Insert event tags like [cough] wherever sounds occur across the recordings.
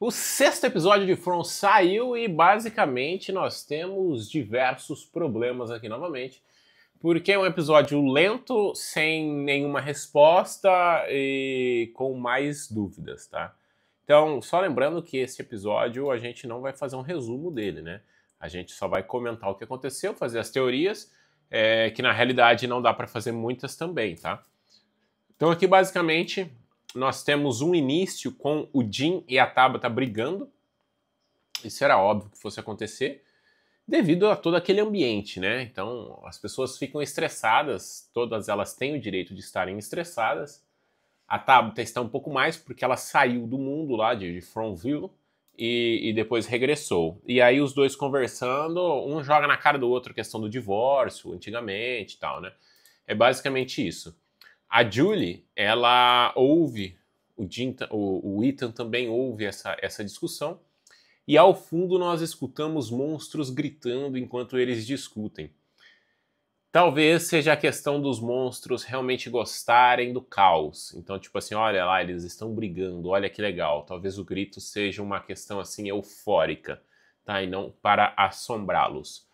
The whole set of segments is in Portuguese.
O sexto episódio de From saiu e basicamente nós temos diversos problemas aqui novamente, porque é um episódio lento, sem nenhuma resposta e com mais dúvidas, tá? Então, só lembrando que esse episódio a gente não vai fazer um resumo dele, né? A gente só vai comentar o que aconteceu, fazer as teorias, é, que na realidade não dá para fazer muitas também, tá? Então aqui basicamente nós temos um início com o Jim e a Tabata brigando. Isso era óbvio que fosse acontecer, devido a todo aquele ambiente, né? Então, as pessoas ficam estressadas, todas elas têm o direito de estarem estressadas. A Tabata está um pouco mais porque ela saiu do mundo lá de, de Fromville e, e depois regressou. E aí os dois conversando, um joga na cara do outro a questão do divórcio, antigamente e tal, né? É basicamente isso. A Julie, ela ouve, o, Jim, o, o Ethan também ouve essa, essa discussão, e ao fundo nós escutamos monstros gritando enquanto eles discutem. Talvez seja a questão dos monstros realmente gostarem do caos. Então, tipo assim, olha lá, eles estão brigando, olha que legal. Talvez o grito seja uma questão assim eufórica, tá? E não para assombrá-los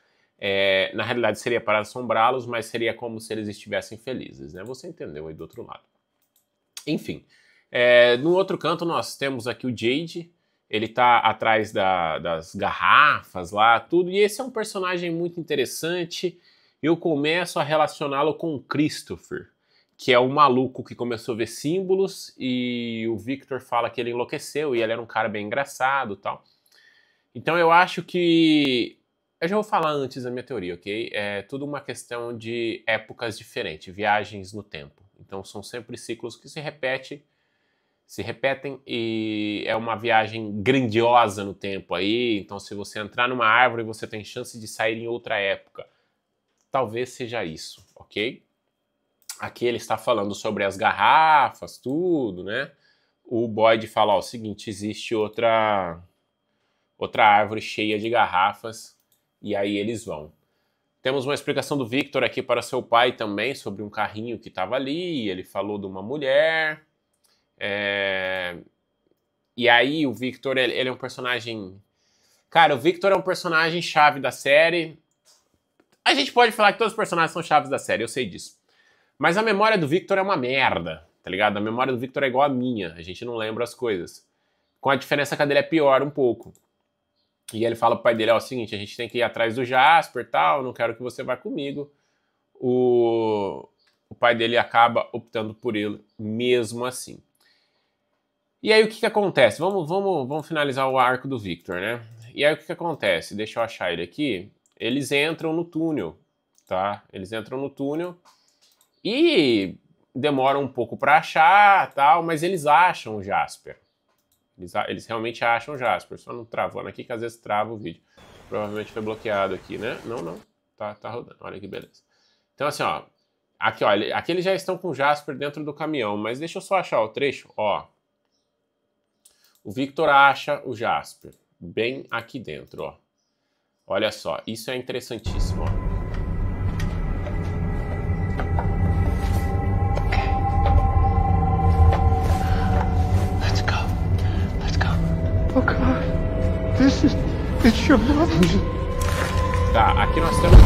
é, na realidade seria para assombrá-los, mas seria como se eles estivessem felizes, né? Você entendeu aí do outro lado. Enfim, é, no outro canto nós temos aqui o Jade, ele tá atrás da, das garrafas lá, tudo, e esse é um personagem muito interessante. Eu começo a relacioná-lo com o Christopher, que é o maluco que começou a ver símbolos, e o Victor fala que ele enlouqueceu, e ele era um cara bem engraçado tal. Então eu acho que eu já vou falar antes da minha teoria, ok? É tudo uma questão de épocas diferentes, viagens no tempo. Então são sempre ciclos que se repetem, se repetem e é uma viagem grandiosa no tempo aí. Então se você entrar numa árvore, você tem chance de sair em outra época. Talvez seja isso, ok? Aqui ele está falando sobre as garrafas, tudo, né? O Boyd fala, ó, o seguinte, existe outra outra árvore cheia de garrafas e aí eles vão. Temos uma explicação do Victor aqui para seu pai também sobre um carrinho que estava ali. Ele falou de uma mulher. É... E aí o Victor, ele, é um personagem. Cara, o Victor é um personagem chave da série. A gente pode falar que todos os personagens são chaves da série, eu sei disso. Mas a memória do Victor é uma merda, tá ligado? A memória do Victor é igual a minha, a gente não lembra as coisas. Com a diferença que a dele é pior um pouco. E ele fala pro pai dele, ó, é o seguinte, a gente tem que ir atrás do Jasper tal, não quero que você vá comigo. O, o pai dele acaba optando por ele mesmo assim. E aí o que, que acontece? Vamos, vamos, vamos finalizar o arco do Victor, né? E aí o que, que acontece? Deixa eu achar ele aqui. Eles entram no túnel, tá? Eles entram no túnel e demoram um pouco para achar, tal, mas eles acham o Jasper. Eles, eles realmente acham Jasper, só não travando aqui que às vezes trava o vídeo. Provavelmente foi bloqueado aqui, né? Não, não. Tá, tá rodando. Olha que beleza. Então, assim, ó. Aqui, ó. Aqui eles já estão com Jasper dentro do caminhão, mas deixa eu só achar o trecho. Ó. O Victor acha o Jasper bem aqui dentro, ó. Olha só. Isso é interessantíssimo, ó. Tá, aqui nós temos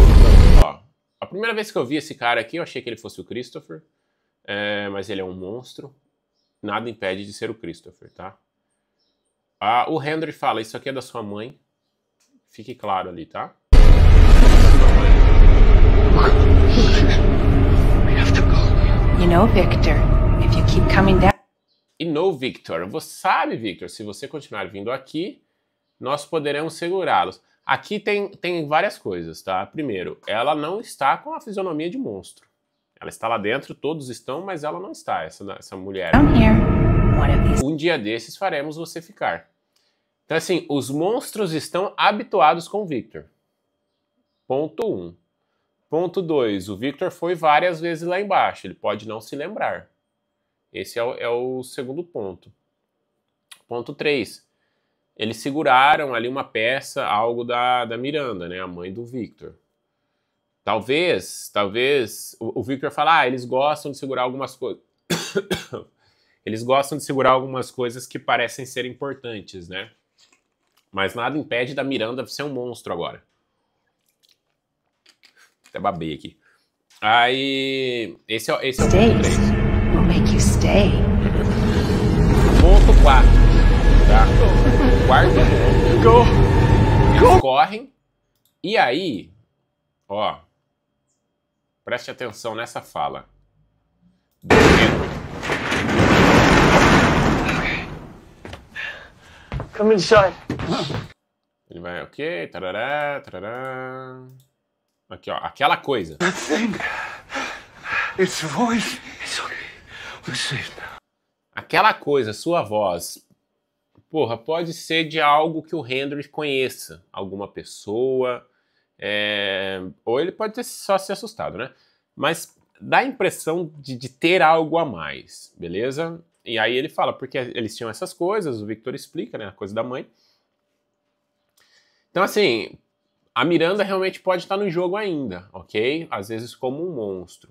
ó. A primeira vez que eu vi esse cara aqui, eu achei que ele fosse o Christopher. É, mas ele é um monstro. Nada impede de ser o Christopher, tá? Ah, o Henry fala, isso aqui é da sua mãe. Fique claro ali, tá? E no, Victor. Você sabe, Victor, se você continuar vindo aqui, nós poderemos segurá-los. Aqui tem, tem várias coisas, tá? Primeiro, ela não está com a fisionomia de monstro. Ela está lá dentro, todos estão, mas ela não está, essa, essa mulher. Um dia desses faremos você ficar. Então, assim, os monstros estão habituados com o Victor. Ponto 1. Um. Ponto 2. O Victor foi várias vezes lá embaixo. Ele pode não se lembrar. Esse é o, é o segundo ponto. Ponto 3 eles seguraram ali uma peça, algo da, da Miranda, né? A mãe do Victor. Talvez, talvez, o, o Victor fala, ah, eles gostam de segurar algumas coisas. [coughs] eles gostam de segurar algumas coisas que parecem ser importantes, né? Mas nada impede da Miranda ser um monstro agora. Até babei aqui. Aí, esse, é esse é o ponto 3. Will make you stay. guardam. Go! Go. correm. E aí, ó. Preste atenção nessa fala. Come inside. Ele vai, ok, tarará, tarará. Aqui, ó, aquela coisa. It's voice. It's okay. Aquela coisa, sua voz, porra, pode ser de algo que o Hendrix conheça, alguma pessoa, é... ou ele pode ter só se assustado, né? Mas dá a impressão de, de, ter algo a mais, beleza? E aí ele fala, porque eles tinham essas coisas, o Victor explica, né, a coisa da mãe. Então, assim, a Miranda realmente pode estar no jogo ainda, ok? Às vezes como um monstro.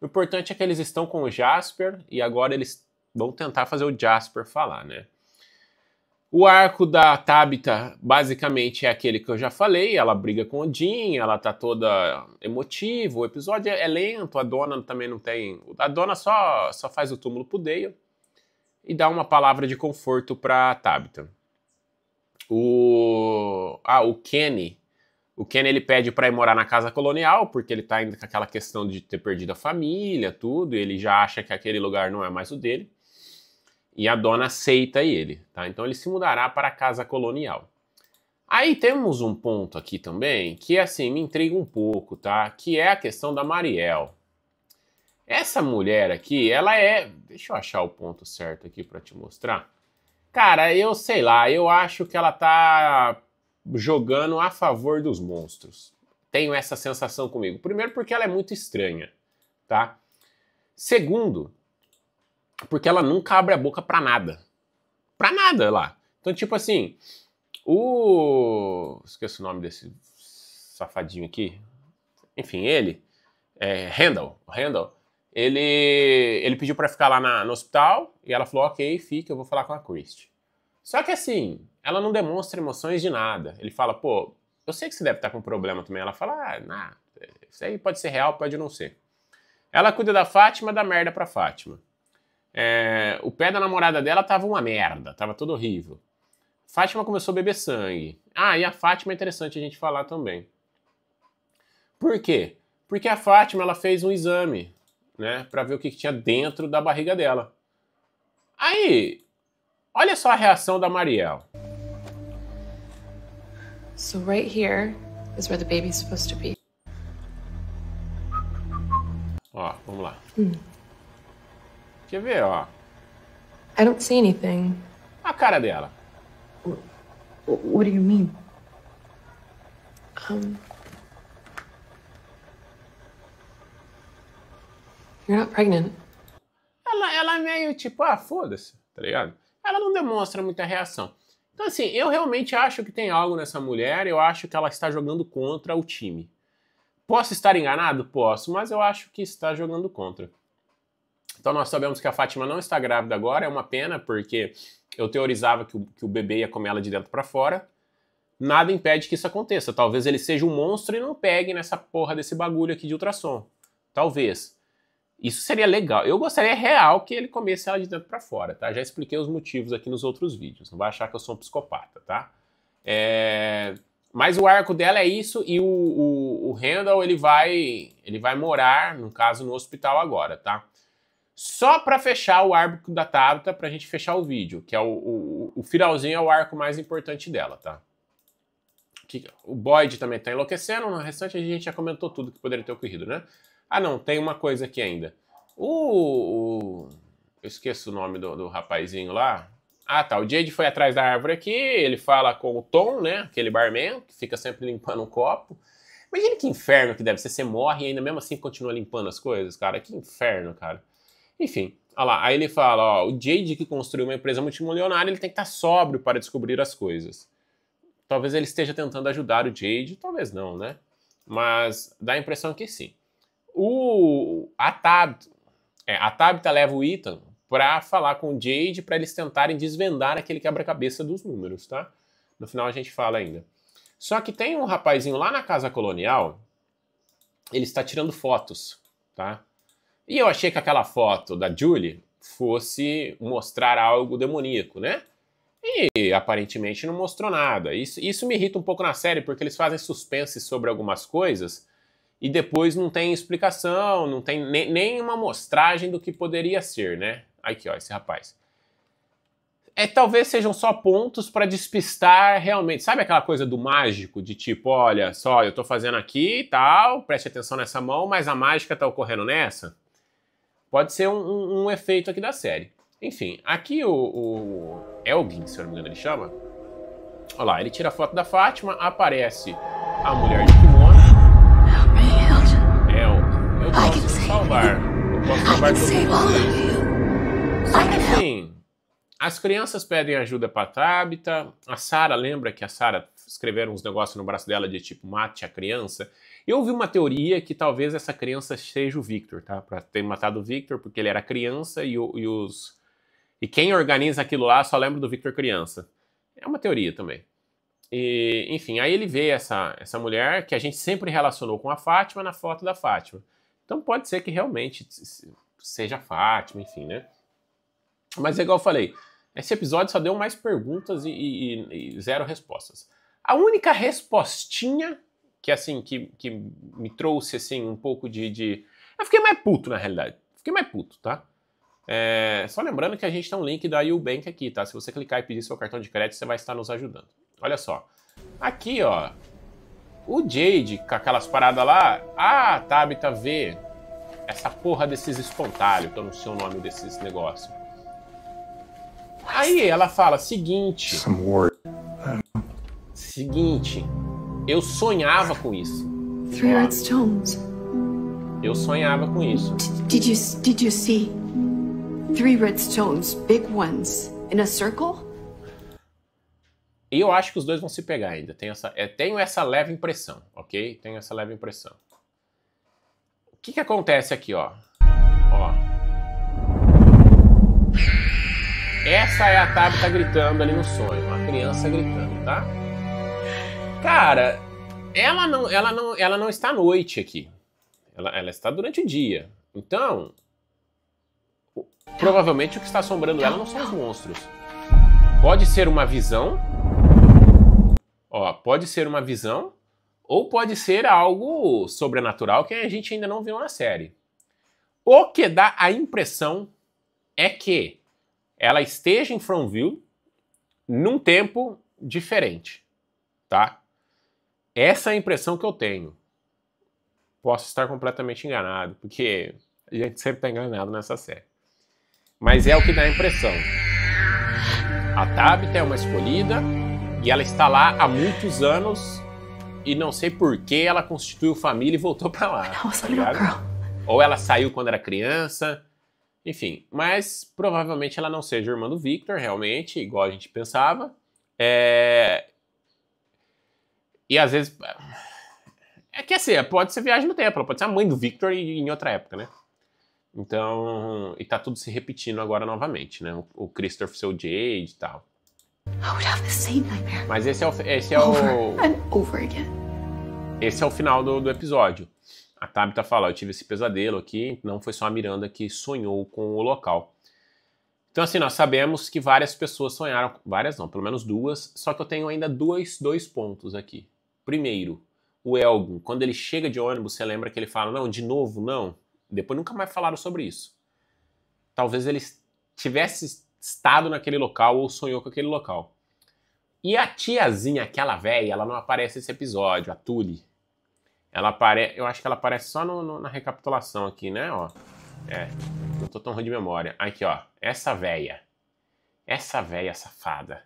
O importante é que eles estão com o Jasper e agora eles vão tentar fazer o Jasper falar, né? O arco da Tabita, basicamente, é aquele que eu já falei. Ela briga com Odin, ela tá toda emotiva. O episódio é, é lento, a dona também não tem. A dona só, só faz o túmulo pro Dale e dá uma palavra de conforto pra Tabita. O. Ah, o Kenny. O Kenny ele pede para ir morar na casa colonial, porque ele tá indo com aquela questão de ter perdido a família, tudo. ele já acha que aquele lugar não é mais o dele e a dona aceita ele, tá? Então ele se mudará para a casa colonial. Aí temos um ponto aqui também que assim me intriga um pouco, tá? Que é a questão da Mariel. Essa mulher aqui, ela é, deixa eu achar o ponto certo aqui para te mostrar. Cara, eu sei lá, eu acho que ela tá jogando a favor dos monstros. Tenho essa sensação comigo. Primeiro porque ela é muito estranha, tá? Segundo, porque ela nunca abre a boca pra nada. Pra nada lá. Então, tipo assim, o. Esqueço o nome desse safadinho aqui. Enfim, ele. É, Handel. Handel. Ele, ele pediu para ficar lá na, no hospital e ela falou: ok, fica, eu vou falar com a Christie. Só que assim, ela não demonstra emoções de nada. Ele fala: pô, eu sei que você deve estar tá com um problema também. Ela fala: ah, nah, isso aí pode ser real, pode não ser. Ela cuida da Fátima, dá merda pra Fátima. É, o pé da namorada dela tava uma merda, tava todo horrível. Fátima começou a beber sangue. Ah, e a Fátima é interessante a gente falar também. Por quê? Porque a Fátima ela fez um exame, né, para ver o que, que tinha dentro da barriga dela. Aí, olha só a reação da Mariel. So right here is where the baby's supposed to be. Ó, vamos lá. Hum. Quer ver, ó. I don't see anything. A cara dela. What do you mean? Um. You're not pregnant. Ela, ela é meio tipo, ah, foda-se, tá ligado? Ela não demonstra muita reação. Então, assim, eu realmente acho que tem algo nessa mulher, eu acho que ela está jogando contra o time. Posso estar enganado? Posso, mas eu acho que está jogando contra. Então nós sabemos que a Fátima não está grávida agora, é uma pena, porque eu teorizava que o, que o bebê ia comer ela de dentro para fora. Nada impede que isso aconteça. Talvez ele seja um monstro e não pegue nessa porra desse bagulho aqui de ultrassom. Talvez. Isso seria legal. Eu gostaria real que ele comesse ela de dentro para fora, tá? Já expliquei os motivos aqui nos outros vídeos. Não vai achar que eu sou um psicopata, tá? É... Mas o arco dela é isso e o, o, o Randall ele vai ele vai morar, no caso, no hospital agora, tá? Só para fechar o árbitro da Tabata, para a gente fechar o vídeo, que é o, o, o, finalzinho, é o arco mais importante dela, tá? Que, o Boyd também tá enlouquecendo, no restante a gente já comentou tudo que poderia ter ocorrido, né? Ah não, tem uma coisa aqui ainda. O... o eu esqueço o nome do, do rapazinho lá, ah, tá. O Jade foi atrás da árvore aqui, ele fala com o Tom, né? Aquele barman, que fica sempre limpando o copo. Imagina que inferno que deve ser. Você morre e ainda mesmo assim continua limpando as coisas, cara. Que inferno, cara. Enfim, olha lá, aí ele fala, ó, o Jade que construiu uma empresa multimilionária, ele tem que estar tá sóbrio para descobrir as coisas. Talvez ele esteja tentando ajudar o Jade, talvez não, né? Mas dá a impressão que sim. O Atab, é, a Tabita leva o Ethan para falar com o Jade para eles tentarem desvendar aquele quebra-cabeça dos números, tá? No final a gente fala ainda. Só que tem um rapazinho lá na casa colonial, ele está tirando fotos, tá? E eu achei que aquela foto da Julie fosse mostrar algo demoníaco, né? E aparentemente não mostrou nada. Isso, isso me irrita um pouco na série, porque eles fazem suspense sobre algumas coisas e depois não tem explicação, não tem nem, nenhuma mostragem do que poderia ser, né? Aqui, ó, esse rapaz. É, talvez sejam só pontos para despistar realmente. Sabe aquela coisa do mágico, de tipo, olha, só eu tô fazendo aqui e tal, preste atenção nessa mão, mas a mágica tá ocorrendo nessa? Pode ser um, um, um efeito aqui da série. Enfim, aqui o, o Elgin, se eu não me engano ele chama, olha lá, ele tira a foto da Fátima, aparece a mulher de kimono. É El, eu posso salvar. Eu posso salvar todo mundo. Só que, enfim, as crianças pedem ajuda pra Tabita. A Sara lembra que a Sara escreveram uns negócios no braço dela de tipo, mate a criança. Eu ouvi uma teoria que talvez essa criança seja o Victor, tá? Para ter matado o Victor, porque ele era criança e, e os. E quem organiza aquilo lá só lembra do Victor criança. É uma teoria também. E, enfim, aí ele vê essa, essa mulher que a gente sempre relacionou com a Fátima na foto da Fátima. Então pode ser que realmente seja a Fátima, enfim, né? Mas é igual eu falei, esse episódio só deu mais perguntas e, e, e zero respostas. A única respostinha que assim, que, que me trouxe assim um pouco de, de... Eu fiquei mais puto, na realidade. Fiquei mais puto, tá? É... Só lembrando que a gente tem um link da Ubank aqui, tá? Se você clicar e pedir seu cartão de crédito, você vai estar nos ajudando. Olha só. Aqui, ó. O Jade, com aquelas paradas lá... Ah, Tabita vê essa porra desses espontâneos, que eu não sei o nome desses negócios. Aí ela fala seguinte... Seguinte... Eu sonhava com isso. Three Red Stones. Eu sonhava com isso. Did you did you see three red stones, big ones, in a circle? E eu acho que os dois vão se pegar ainda. Tenho essa, é, tenho essa leve impressão, ok? Tenho essa leve impressão. O que que acontece aqui, ó? Ó. Essa é a Tabitha gritando ali no sonho, uma criança gritando, tá? Cara, ela não, ela não, ela não está à noite aqui. Ela, ela está durante o dia. Então, provavelmente o que está assombrando ela não são os monstros. Pode ser uma visão. Ó, pode ser uma visão. Ou pode ser algo sobrenatural que a gente ainda não viu na série. O que dá a impressão é que ela esteja em Fromville num tempo diferente, tá? Essa é a impressão que eu tenho. Posso estar completamente enganado, porque a gente sempre está enganado nessa série. Mas é o que dá a impressão. A Tabitha é uma escolhida e ela está lá há muitos anos e não sei por que ela constituiu família e voltou para lá. [laughs] Nossa, tá Ou ela saiu quando era criança, enfim. Mas provavelmente ela não seja irmã do Victor, realmente, igual a gente pensava. É... E às vezes. É que assim, pode ser viagem no tempo, ela pode ser a mãe do Victor e, em outra época, né? Então. E tá tudo se repetindo agora novamente, né? O, o Christopher seu Jade e tal. Mas esse é o. Esse é o esse é o final do, do episódio. A Tabitha fala: Eu tive esse pesadelo aqui, não foi só a Miranda que sonhou com o local. Então, assim, nós sabemos que várias pessoas sonharam, várias não, pelo menos duas, só que eu tenho ainda dois, dois pontos aqui. Primeiro, o Elgin, quando ele chega de ônibus, você lembra que ele fala: não, de novo, não. Depois nunca mais falaram sobre isso. Talvez ele tivesse estado naquele local ou sonhou com aquele local. E a tiazinha, aquela velha, ela não aparece nesse episódio, a Tuli. Ela aparece, eu acho que ela aparece só no, no, na recapitulação aqui, né, ó. É, não tô tão ruim de memória. Aqui, ó, essa velha. Essa velha safada.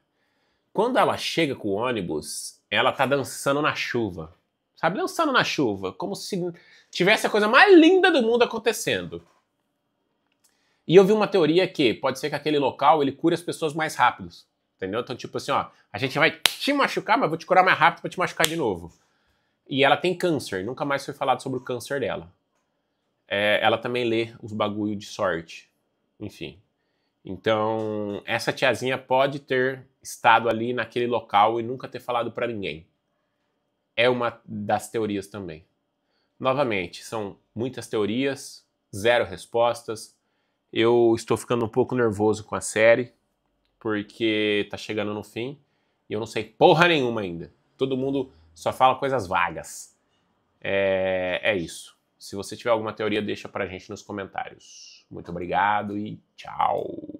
Quando ela chega com o ônibus, ela tá dançando na chuva. Sabe, dançando na chuva, como se tivesse a coisa mais linda do mundo acontecendo. E eu vi uma teoria que pode ser que aquele local ele cure as pessoas mais rápidos. Entendeu? Então, tipo assim, ó, a gente vai te machucar, mas vou te curar mais rápido para te machucar de novo. E ela tem câncer, nunca mais foi falado sobre o câncer dela. É, ela também lê os bagulho de sorte. Enfim, então, essa tiazinha pode ter estado ali naquele local e nunca ter falado para ninguém. É uma das teorias também. Novamente, são muitas teorias, zero respostas. Eu estou ficando um pouco nervoso com a série, porque tá chegando no fim e eu não sei porra nenhuma ainda. Todo mundo só fala coisas vagas. É, é isso. Se você tiver alguma teoria, deixa pra gente nos comentários. Muito obrigado e tchau.